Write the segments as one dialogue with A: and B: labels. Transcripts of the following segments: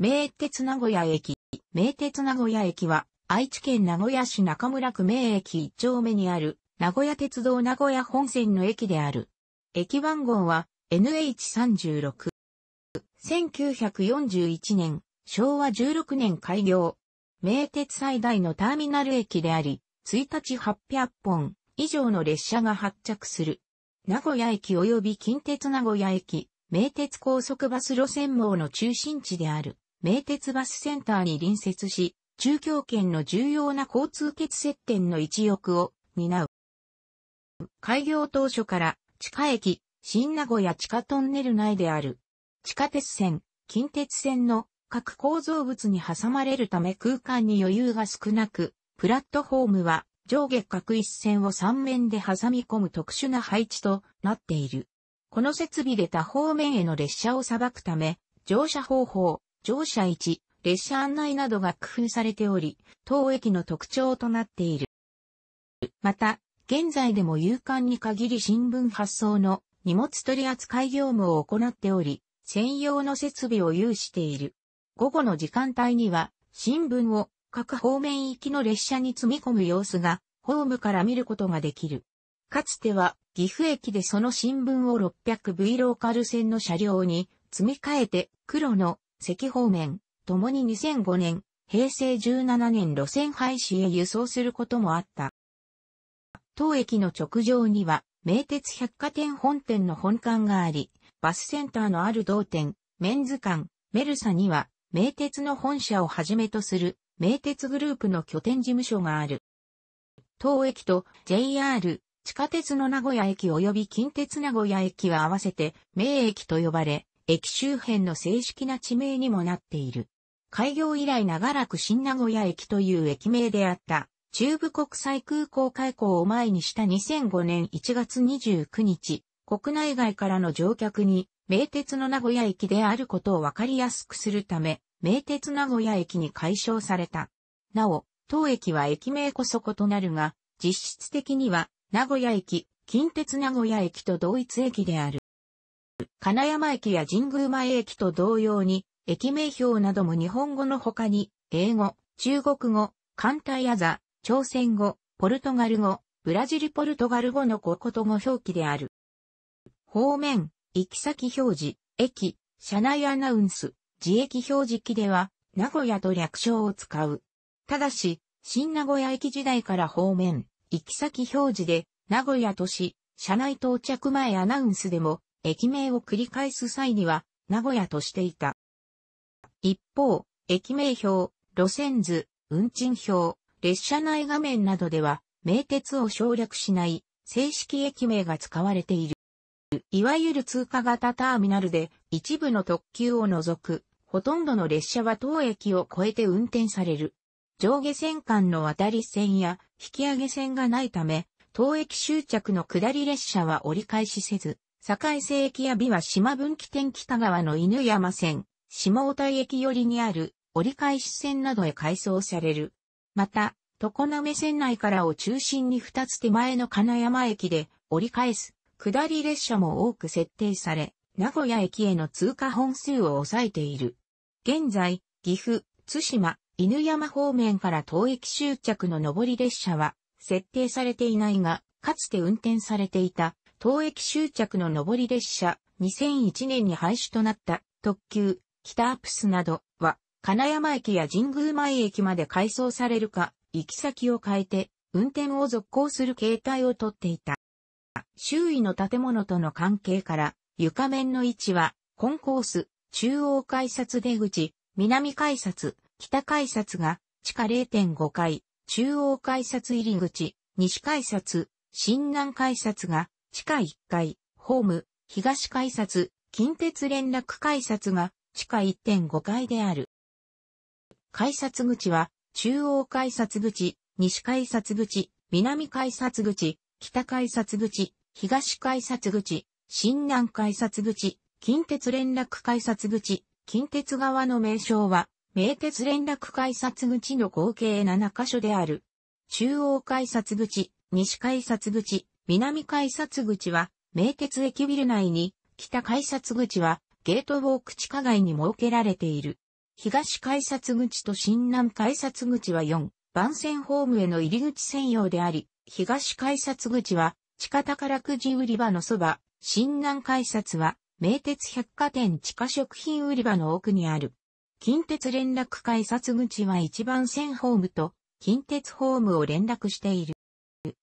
A: 名鉄名古屋駅。名鉄名古屋駅は、愛知県名古屋市中村区名駅一丁目にある、名古屋鉄道名古屋本線の駅である。駅番号は NH36。1941年、昭和16年開業。名鉄最大のターミナル駅であり、1日800本以上の列車が発着する。名古屋駅及び近鉄名古屋駅、名鉄高速バス路線網の中心地である。名鉄バスセンターに隣接し、中京圏の重要な交通欠接点の一翼を担う。開業当初から地下駅、新名古屋地下トンネル内である。地下鉄線、近鉄線の各構造物に挟まれるため空間に余裕が少なく、プラットフォームは上下各一線を3面で挟み込む特殊な配置となっている。この設備で多方面への列車を裁くため、乗車方法、乗車位置、列車案内などが工夫されており、当駅の特徴となっている。また、現在でも夕刊に限り新聞発送の荷物取扱業務を行っており、専用の設備を有している。午後の時間帯には、新聞を各方面行きの列車に積み込む様子が、ホームから見ることができる。かつては、岐阜駅でその新聞を 600V ローカル線の車両に積み替えて、黒の関方面、ともに2005年、平成17年路線廃止へ輸送することもあった。当駅の直上には、名鉄百貨店本店の本館があり、バスセンターのある同店、メンズ館、メルサには、名鉄の本社をはじめとする、名鉄グループの拠点事務所がある。当駅と JR、地下鉄の名古屋駅及び近鉄名古屋駅は合わせて、名駅と呼ばれ、駅周辺の正式な地名にもなっている。開業以来長らく新名古屋駅という駅名であった、中部国際空港開港を前にした2005年1月29日、国内外からの乗客に、名鉄の名古屋駅であることをわかりやすくするため、名鉄名古屋駅に解消された。なお、当駅は駅名こそ異なるが、実質的には、名古屋駅、近鉄名古屋駅と同一駅である。金山駅や神宮前駅と同様に、駅名標なども日本語の他に、英語、中国語、艦隊アザ、朝鮮語、ポルトガル語、ブラジルポルトガル語の5言語表記である。方面、行き先表示、駅、車内アナウンス、自駅表示機では、名古屋と略称を使う。ただし、新名古屋駅時代から方面、行き先表示で、名古屋都市、車内到着前アナウンスでも、駅名を繰り返す際には、名古屋としていた。一方、駅名表、路線図、運賃表、列車内画面などでは、名鉄を省略しない正式駅名が使われている。いわゆる通過型ターミナルで一部の特急を除く、ほとんどの列車は当駅を越えて運転される。上下線間の渡り線や引き上げ線がないため、当駅終着の下り列車は折り返しせず、堺西駅や美は島分岐点北側の犬山線、下大田駅寄りにある折り返し線などへ改装される。また、常滑線内からを中心に二つ手前の金山駅で折り返す下り列車も多く設定され、名古屋駅への通過本数を抑えている。現在、岐阜、津島、犬山方面から当駅終着の上り列車は設定されていないが、かつて運転されていた東駅終着の上り列車、2001年に廃止となった特急、北アプスなどは、金山駅や神宮前駅まで改装されるか、行き先を変えて、運転を続行する形態をとっていた。周囲の建物との関係から、床面の位置は、コンコース、中央改札出口、南改札、北改札が、地下0.5階、中央改札入り口、西改札、新南改札が、地下1階、ホーム、東改札、近鉄連絡改札が地下1.5階である。改札口は、中央改札口、西改札口、南改札口、北改札口、東改札口、新南改札口、近鉄連絡改札口、近鉄側の名称は、名鉄連絡改札口の合計7カ所である。中央改札口、西改札口、南改札口は、名鉄駅ビル内に、北改札口は、ゲートウォーク地下街に設けられている。東改札口と新南改札口は4、番線ホームへの入り口専用であり、東改札口は、地下宝くじ売り場のそば、新南改札は、名鉄百貨店地下食品売り場の奥にある。近鉄連絡改札口は1番線ホームと、近鉄ホームを連絡している。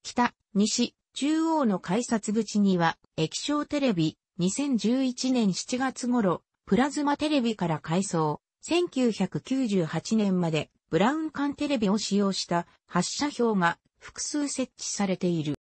A: 北、西、中央の改札口には液晶テレビ、2011年7月頃、プラズマテレビから改装、1998年までブラウン管テレビを使用した発射表が複数設置されている。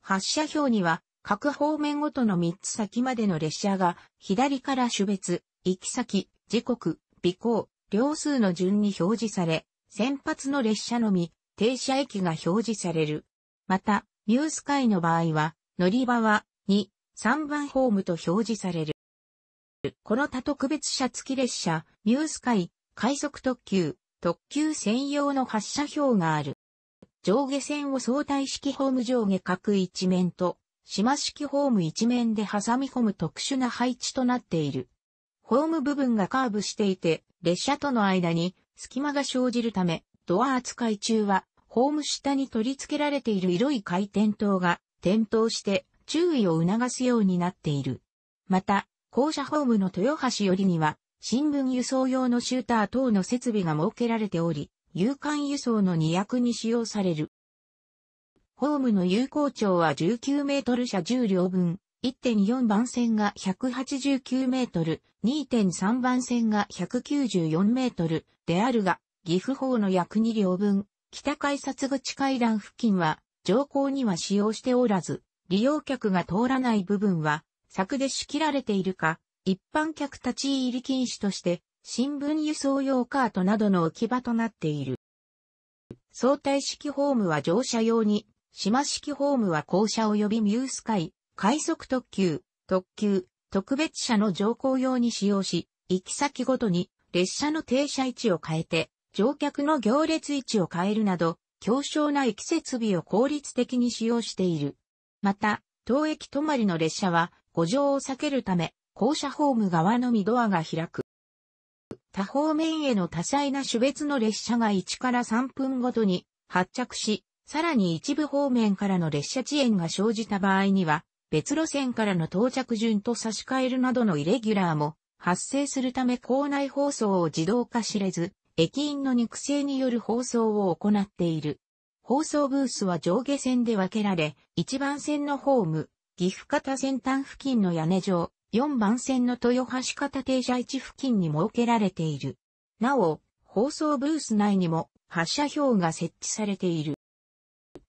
A: 発射表には各方面ごとの3つ先までの列車が左から種別、行き先、時刻、尾行、両数の順に表示され、先発の列車のみ停車駅が表示される。また、ニュース会の場合は、乗り場は2、3番ホームと表示される。この他特別車付き列車、ニュース会、快速特急、特急専用の発車表がある。上下線を相対式ホーム上下角一面と、島式ホーム一面で挟み込む特殊な配置となっている。ホーム部分がカーブしていて、列車との間に隙間が生じるため、ドア扱い中はホーム下に取り付けられている色い回転灯が点灯して注意を促すようになっている。また、校舎ホームの豊橋よりには、新聞輸送用のシューター等の設備が設けられており、有間輸送の2役に使用される。ホームの有効長は19メートル車10両分、1.4番線が189メートル、2.3番線が194メートルであるが、岐阜方の約2両分、北改札口階段付近は、乗降には使用しておらず、利用客が通らない部分は、柵で仕切られているか、一般客立ち入り禁止として、新聞輸送用カートなどの置き場となっている。相対式ホームは乗車用に、島式ホームは降車及びミュースカイ、快速特急、特急、特別車の乗降用に使用し、行き先ごとに列車の停車位置を変えて乗客の行列位置を変えるなど、強小な駅設備を効率的に使用している。また、当駅止まりの列車は、誤乗を避けるため、校舎ホーム側のみドアが開く。多方面への多彩な種別の列車が1から3分ごとに発着し、さらに一部方面からの列車遅延が生じた場合には、別路線からの到着順と差し替えるなどのイレギュラーも発生するため校内放送を自動化しれず、駅員の肉声による放送を行っている。放送ブースは上下線で分けられ、1番線のホーム、岐阜方先端付近の屋根上、4番線の豊橋方停車位置付近に設けられている。なお、放送ブース内にも発車表が設置されている。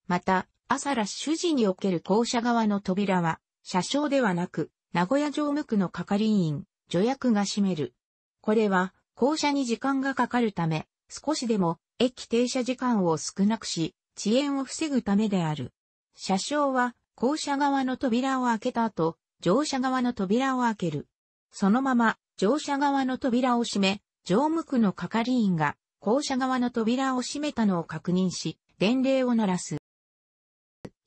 A: また、朝ラッシュ時における校舎側の扉は、車掌ではなく、名古屋常務区の係員、助役が閉める。これは、降車に時間がかかるため、少しでも駅停車時間を少なくし、遅延を防ぐためである。車掌は、降車側の扉を開けた後、乗車側の扉を開ける。そのまま、乗車側の扉を閉め、乗務区の係員が、降車側の扉を閉めたのを確認し、伝令を鳴らす。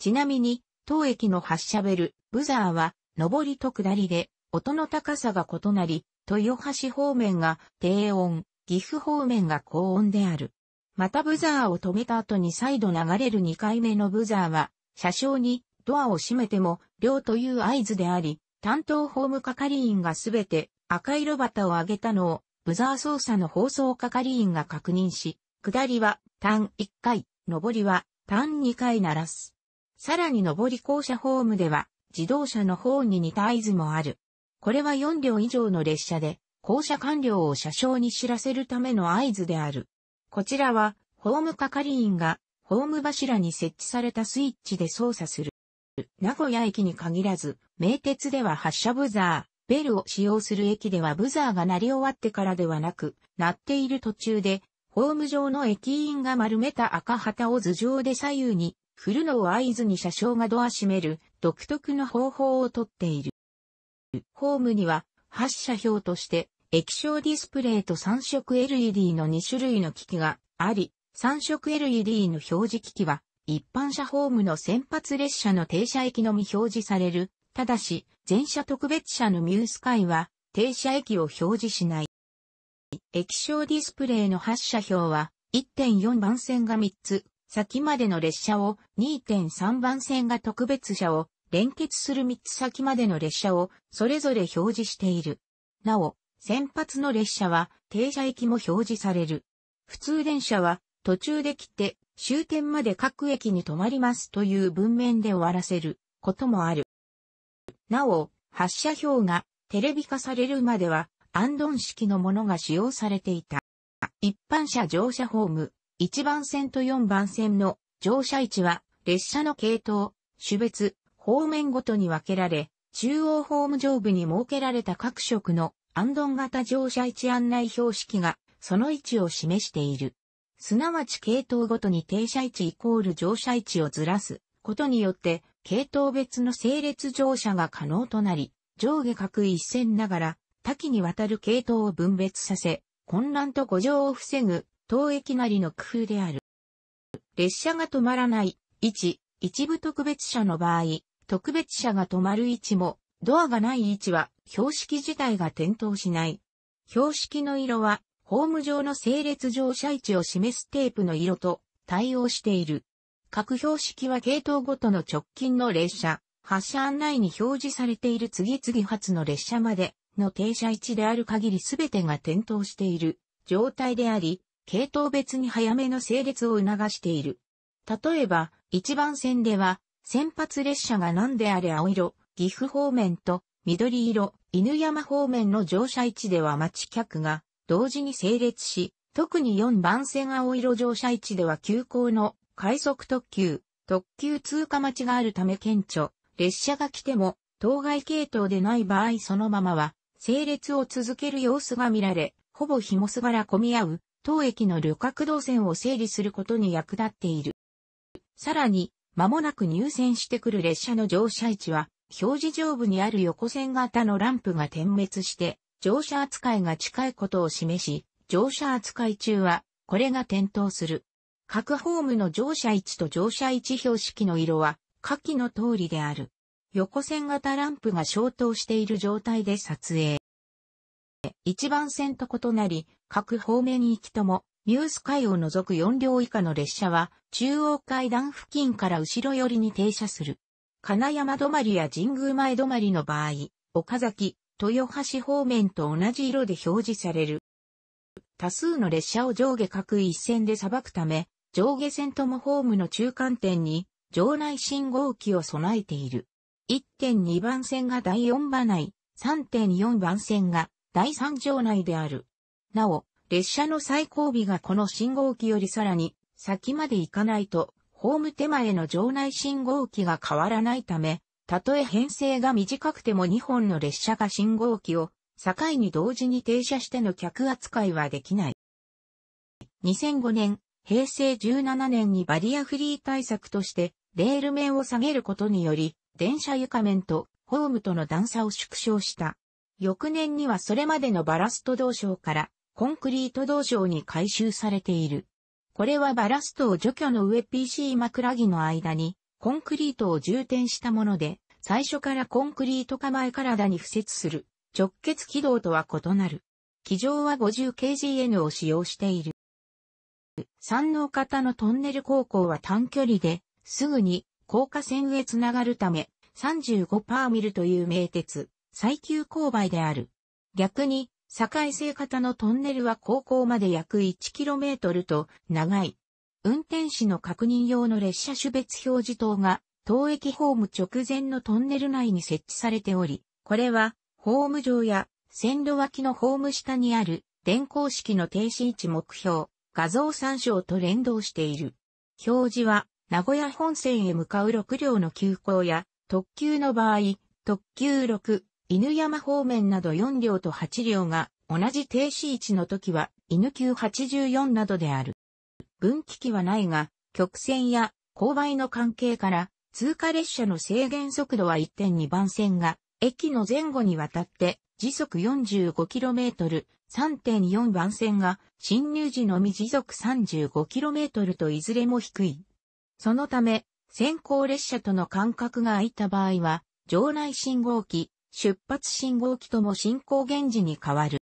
A: ちなみに、当駅の発車ベル、ブザーは、上りと下りで、音の高さが異なり、豊橋方面が低温、岐阜方面が高温である。またブザーを止めた後に再度流れる2回目のブザーは、車掌にドアを閉めても、両という合図であり、担当法務係員がすべて赤色旗を上げたのを、ブザー操作の放送係員が確認し、下りは単1回、上りは単2回鳴らす。さらに上り校舎ホームでは、自動車の方に似た合図もある。これは4両以上の列車で、降車完了を車掌に知らせるための合図である。こちらは、ホーム係員が、ホーム柱に設置されたスイッチで操作する。名古屋駅に限らず、名鉄では発車ブザー、ベルを使用する駅ではブザーが鳴り終わってからではなく、鳴っている途中で、ホーム上の駅員が丸めた赤旗を頭上で左右に振るのを合図に車掌がドア閉める独特の方法をとっている。ホームには発射表として液晶ディスプレイと三色 LED の2種類の機器があり、三色 LED の表示機器は一般車ホームの先発列車の停車駅のみ表示される。ただし、全車特別車のミュースカイは停車駅を表示しない。液晶ディスプレイの発車表は1.4番線が3つ、先までの列車を2.3番線が特別車を連結する3つ先までの列車をそれぞれ表示している。なお、先発の列車は停車駅も表示される。普通電車は途中で来て終点まで各駅に止まりますという文面で終わらせることもある。なお、発車表がテレビ化されるまではアン式のものが使用されていた。一般車乗車ホーム、1番線と4番線の乗車位置は列車の系統、種別、方面ごとに分けられ、中央ホーム上部に設けられた各色のアンドン型乗車位置案内標識がその位置を示している。すなわち系統ごとに停車位置イコール乗車位置をずらすことによって系統別の整列乗車が可能となり、上下各一線ながら多岐にわたる系統を分別させ、混乱と誤乗を防ぐ、当駅なりの工夫である。列車が止まらない、位置、一部特別車の場合、特別車が止まる位置も、ドアがない位置は、標識自体が点灯しない。標識の色は、ホーム上の整列乗車位置を示すテープの色と対応している。各標識は系統ごとの直近の列車、発車案内に表示されている次々発の列車までの停車位置である限り全てが点灯している状態であり、系統別に早めの整列を促している。例えば、1番線では先発列車が何であれ青色、岐阜方面と緑色、犬山方面の乗車位置では待ち客が同時に整列し、特に4番線青色乗車位置では急行の快速特急、特急通過待ちがあるため顕著、列車が来ても当該系統でない場合そのままは、整列を続ける様子が見られ、ほぼ紐すがら混み合う、当駅の旅客動線を整理することに役立っている。さらに、間もなく入線してくる列車の乗車位置は、表示上部にある横線型のランプが点滅して、乗車扱いが近いことを示し、乗車扱い中は、これが点灯する。各ホームの乗車位置と乗車位置標識の色は、下記の通りである。横線型ランプが消灯している状態で撮影。一番線と異なり、各方面行きともニュース街を除く4両以下の列車は、中央階段付近から後ろ寄りに停車する。金山止まりや神宮前止まりの場合、岡崎、豊橋方面と同じ色で表示される。多数の列車を上下各一線で裁くため、上下線ともホームの中間点に、場内信号機を備えている。1.2番線が第4場内、3.4番線が第3場内である。なお、列車の最後尾がこの信号機よりさらに先まで行かないと、ホーム手前の場内信号機が変わらないため、たとえ編成が短くても2本の列車が信号機を境に同時に停車しての客扱いはできない。2005年、平成17年にバリアフリー対策として、レール面を下げることにより、電車床面とホームとの段差を縮小した。翌年にはそれまでのバラスト同床からコンクリート道場に回収されている。これはバラストを除去の上 PC 枕木の間に、コンクリートを充填したもので、最初からコンクリート構え体に付設する直結軌道とは異なる。機上は 50kgN を使用している。三王型のトンネル高校は短距離で、すぐに高架線へつながるため、35パーミルという名鉄、最急勾配である。逆に、境製型のトンネルは高校まで約 1km と長い。運転士の確認用の列車種別表示灯が、当駅ホーム直前のトンネル内に設置されており、これは、ホーム上や線路脇のホーム下にある電光式の停止位置目標、画像参照と連動している。表示は、名古屋本線へ向かう6両の急行や、特急の場合、特急6、犬山方面など4両と8両が同じ停止位置の時は犬級84などである。分岐器はないが、曲線や勾配の関係から通過列車の制限速度は1.2番線が駅の前後にわたって時速 45km、3.4番線が進入時のみ時速 35km といずれも低い。そのため、先行列車との間隔が空いた場合は、場内信号機、出発信号機とも進行源時に変わる。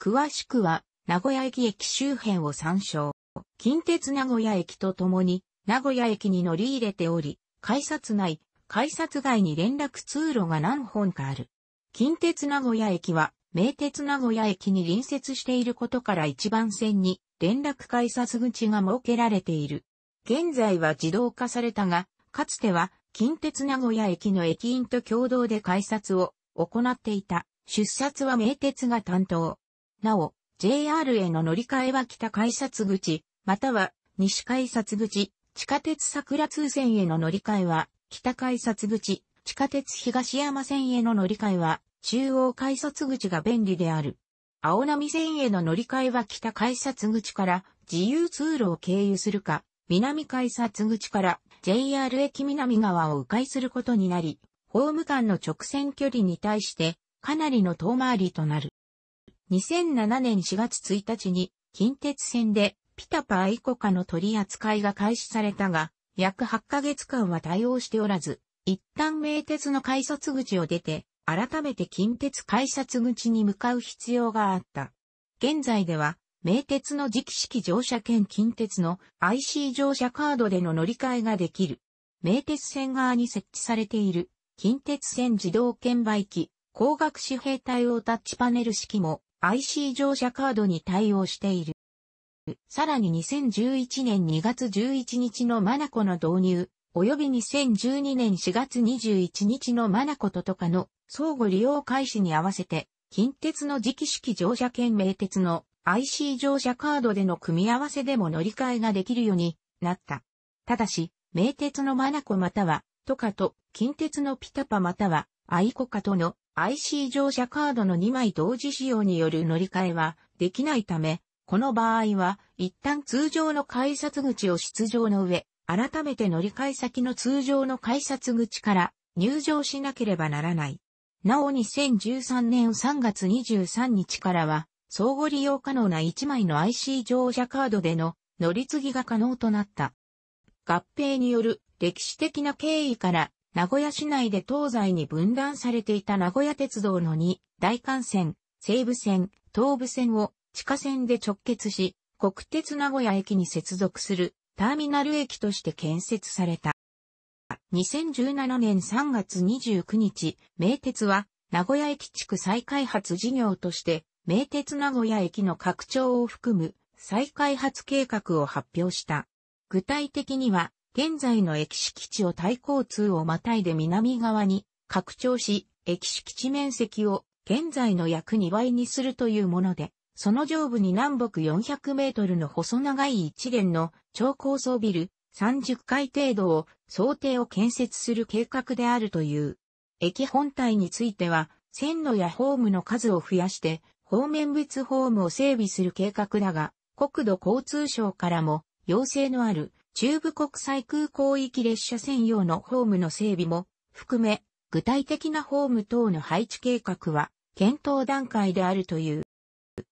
A: 詳しくは、名古屋駅駅周辺を参照。近鉄名古屋駅とともに、名古屋駅に乗り入れており、改札内、改札外に連絡通路が何本かある。近鉄名古屋駅は、名鉄名古屋駅に隣接していることから一番線に連絡改札口が設けられている。現在は自動化されたが、かつては近鉄名古屋駅の駅員と共同で改札を行っていた。出札は名鉄が担当。なお、JR への乗り換えは北改札口、または西改札口、地下鉄桜通線への乗り換えは北改札口、地下鉄東山線への乗り換えは中央改札口が便利である。青波線への乗り換えは北改札口から自由通路を経由するか、南改札口から JR 駅南側を迂回することになり、ホーム間の直線距離に対してかなりの遠回りとなる。2007年4月1日に近鉄線でピタパアイコカの取り扱いが開始されたが、約8ヶ月間は対応しておらず、一旦名鉄の改札口を出て、改めて近鉄改札口に向かう必要があった。現在では名鉄の磁気式乗車券近鉄の IC 乗車カードでの乗り換えができる。名鉄線側に設置されている近鉄線自動券売機、光学紙幣対応タッチパネル式も IC 乗車カードに対応している。さらに2011年2月11日のマナコの導入、及び2012年4月21日のマナコととかの相互利用開始に合わせて、近鉄の磁気式乗車券名鉄の IC 乗車カードでの組み合わせでも乗り換えができるようになった。ただし、名鉄のマナコまたは、トカと近鉄のピタパまたは、アイコカとの IC 乗車カードの2枚同時使用による乗り換えはできないため、この場合は一旦通常の改札口を出場の上、改めて乗り換え先の通常の改札口から入場しなければならない。なお2013年3月23日からは相互利用可能な1枚の IC 乗車カードでの乗り継ぎが可能となった。合併による歴史的な経緯から名古屋市内で東西に分断されていた名古屋鉄道の2大幹線、西武線、東武線を地下線で直結し、国鉄名古屋駅に接続するターミナル駅として建設された。2017年3月29日、名鉄は名古屋駅地区再開発事業として名鉄名古屋駅の拡張を含む再開発計画を発表した。具体的には、現在の駅敷地を対交通をまたいで南側に拡張し、駅敷地面積を現在の約2倍にするというもので、その上部に南北400メートルの細長い一連の超高層ビル30階程度を想定を建設する計画であるという。駅本体については、線路やホームの数を増やして方面別ホームを整備する計画だが、国土交通省からも要請のある中部国際空港域列車専用のホームの整備も含め、具体的なホーム等の配置計画は検討段階であるという。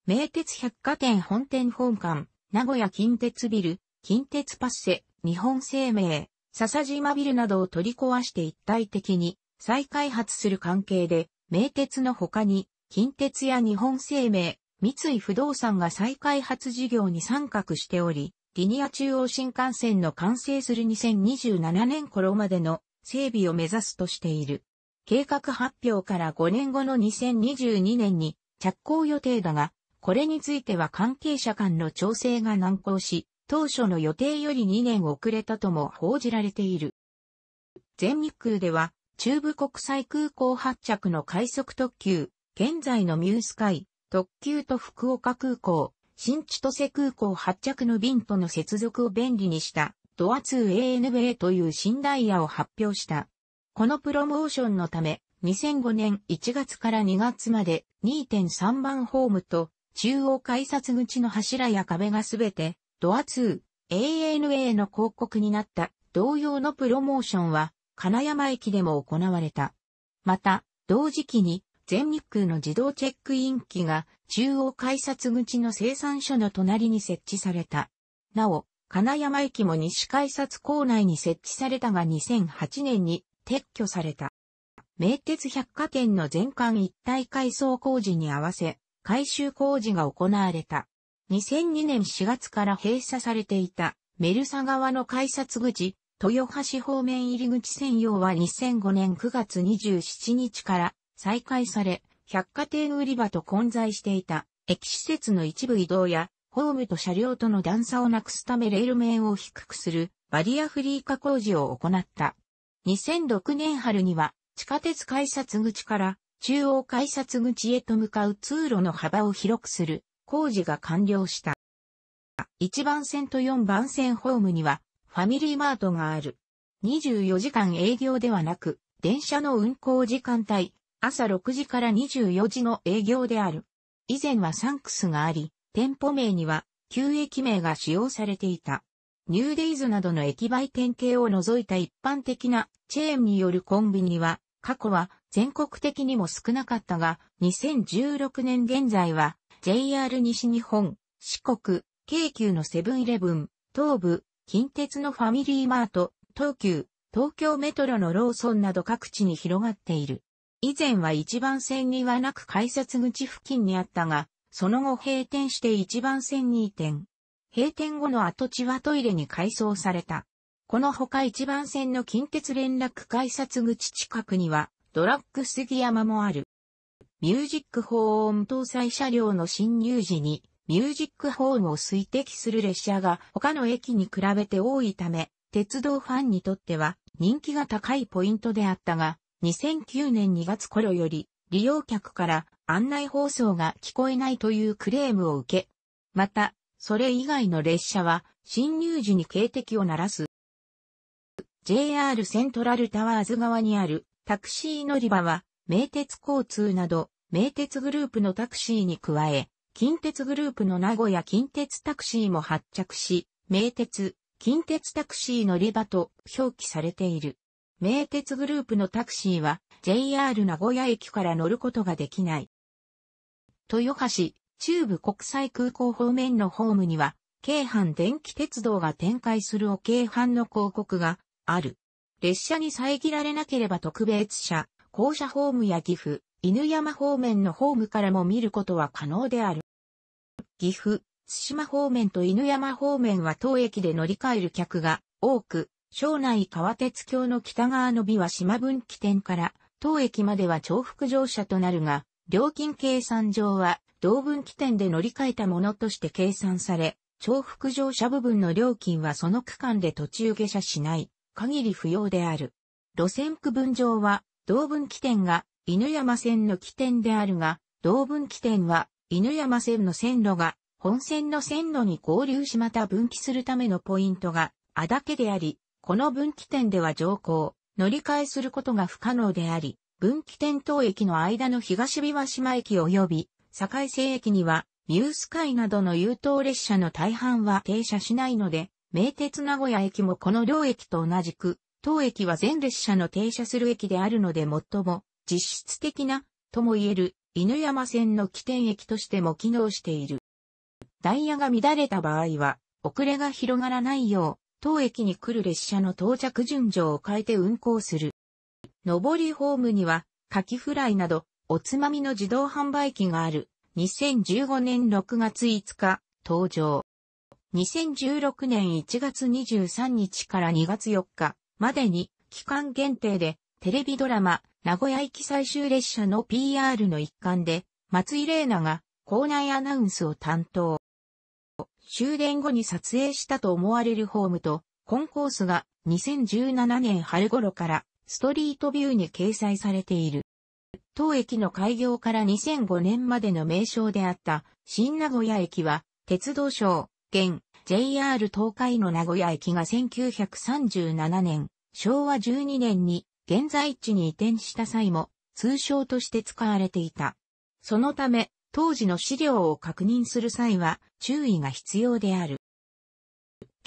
A: 名鉄百貨店本店本館、名古屋近鉄ビル、近鉄パッセ、日本生命、笹島ビルなどを取り壊して一体的に再開発する関係で、名鉄の他に近鉄や日本生命、三井不動産が再開発事業に参画しており、リニア中央新幹線の完成する2027年頃までの整備を目指すとしている。計画発表から5年後の2022年に着工予定だが、これについては関係者間の調整が難航し、当初の予定より2年遅れたとも報じられている。全日空では、中部国際空港発着の快速特急、現在のミュースイ、特急と福岡空港、新千歳空港発着の便との接続を便利にしたドア 2ANBA という新ダイヤを発表した。このプロモーションのため、2005年1月から2月まで2.3番ホームと中央改札口の柱や壁がすべてドア 2ANA の広告になった同様のプロモーションは金山駅でも行われた。また、同時期に全日空の自動チェックイン機が中央改札口の生産所の隣に設置された。なお、金山駅も西改札構内に設置されたが2008年に撤去された。名鉄百貨店の全館一体改装工事に合わせ、改修工事が行われた。2002年4月から閉鎖されていた、メルサ側の改札口、豊橋方面入り口専用は2005年9月27日から再開され、百貨店売り場と混在していた駅施設の一部移動や、ホームと車両との段差をなくすためレール面を低くするバリアフリー化工事を行った。2006年春には地下鉄改札口から中央改札口へと向かう通路の幅を広くする工事が完了した。1番線と4番線ホームにはファミリーマートがある。24時間営業ではなく、電車の運行時間帯、朝6時から24時の営業である。以前はサンクスがあり、店舗名には旧駅名が使用されていた。ニューデイズなどの駅売店系を除いた一般的なチェーンによるコンビニは、過去は全国的にも少なかったが、2016年現在は JR 西日本、四国、京急のセブンイレブン、東部、近鉄のファミリーマート、東急、東京メトロのローソンなど各地に広がっている。以前は一番線にはなく改札口付近にあったが、その後閉店して一番線に移転。閉店後の跡地はトイレに改装された。このほか一番線の近鉄連絡改札口近くには、ドラッグ杉山もある。ミュージックホーン搭載車両の進入時に、ミュージックホーンを水滴する列車が他の駅に比べて多いため、鉄道ファンにとっては人気が高いポイントであったが、2009年2月頃より、利用客から案内放送が聞こえないというクレームを受け、また、それ以外の列車は進入時に警笛を鳴らす。JR セントラルタワーズ側にあるタクシー乗り場は、名鉄交通など、名鉄グループのタクシーに加え、近鉄グループの名古屋近鉄タクシーも発着し、名鉄、近鉄タクシー乗り場と表記されている。名鉄グループのタクシーは JR 名古屋駅から乗ることができない。豊橋、中部国際空港方面のホームには、京阪電気鉄道が展開するお京阪の広告がある。列車に遮られなければ特別車、校舎ホームや岐阜、犬山方面のホームからも見ることは可能である。岐阜、津島方面と犬山方面は当駅で乗り換える客が多く、庄内川鉄橋の北側の美は島分岐点から当駅までは重複乗車となるが、料金計算上は同分岐点で乗り換えたものとして計算され、重複乗車部分の料金はその区間で途中下車しない限り不要である。路線区分上は同分岐点が犬山線の起点であるが、同分岐点は犬山線の線路が本線の線路に合流しまた分岐するためのポイントがあだけであり、この分岐点では乗降、乗り換えすることが不可能であり、分岐点等駅の間の東琵琶島駅及び、堺西駅には、ニュース海などの優等列車の大半は停車しないので、名鉄名古屋駅もこの両駅と同じく、当駅は全列車の停車する駅であるので最も実質的なとも言える犬山線の起点駅としても機能している。ダイヤが乱れた場合は遅れが広がらないよう、当駅に来る列車の到着順序を変えて運行する。上りホームには、カキフライなど、おつまみの自動販売機がある。2015年6月5日、登場。2016年1月23日から2月4日までに、期間限定で、テレビドラマ、名古屋行き最終列車の PR の一環で、松井玲奈が、校内アナウンスを担当。終電後に撮影したと思われるホームと、コンコースが2017年春頃からストリートビューに掲載されている。当駅の開業から2005年までの名称であった新名古屋駅は鉄道省、現 JR 東海の名古屋駅が1937年、昭和12年に現在地に移転した際も通称として使われていた。そのため当時の資料を確認する際は注意が必要である。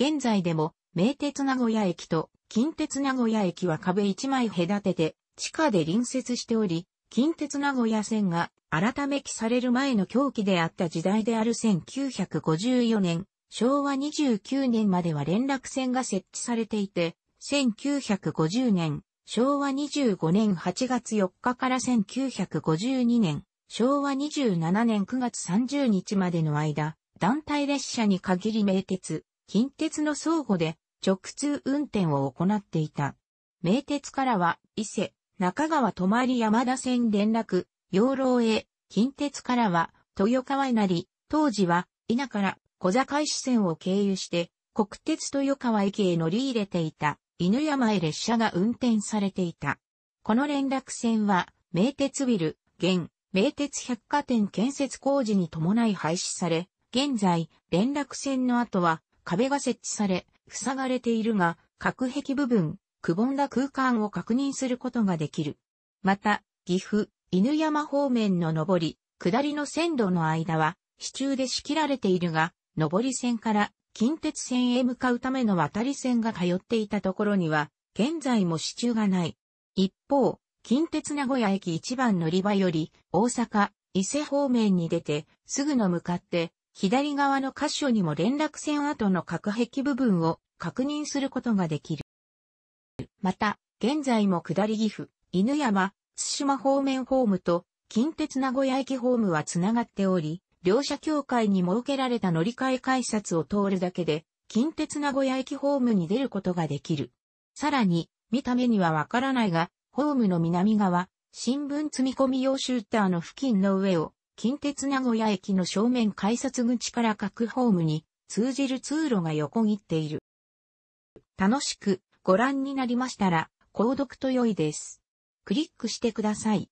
A: 現在でも、名鉄名古屋駅と近鉄名古屋駅は壁一枚隔てて、地下で隣接しており、近鉄名古屋線が改めきされる前の狂気であった時代である1954年、昭和29年までは連絡線が設置されていて、1950年、昭和25年8月4日から1952年昭和27年9月30日までの間、団体列車に限り名鉄、近鉄の相互で直通運転を行っていた。名鉄からは、伊勢、中川泊まり山田線連絡、養老へ、近鉄からは、豊川稲荷、当時は、稲から小坂市線を経由して、国鉄豊川駅へ乗り入れていた、犬山へ列車が運転されていた。この連絡線は、名鉄ビル、現、名鉄百貨店建設工事に伴い廃止され、現在、連絡線の後は壁が設置され、塞がれているが、隔壁部分、くぼんだ空間を確認することができる。また、岐阜、犬山方面の上り、下りの線路の間は、支柱で仕切られているが、上り線から近鉄線へ向かうための渡り線が通っていたところには、現在も支柱がない。一方、近鉄名古屋駅1番乗り場より、大阪、伊勢方面に出て、すぐの向かって、左側の箇所にも連絡線跡の隔壁部分を確認することができる。また、現在も下り岐阜、犬山、津島方面ホームと、近鉄名古屋駅ホームはつながっており、両者協会に設けられた乗り換え改札を通るだけで、近鉄名古屋駅ホームに出ることができる。さらに、見た目にはわからないが、ホームの南側、新聞積み込み用シューターの付近の上を、近鉄名古屋駅の正面改札口から各ホームに通じる通路が横切っている。楽しくご覧になりましたら、購読と良いです。クリックしてください。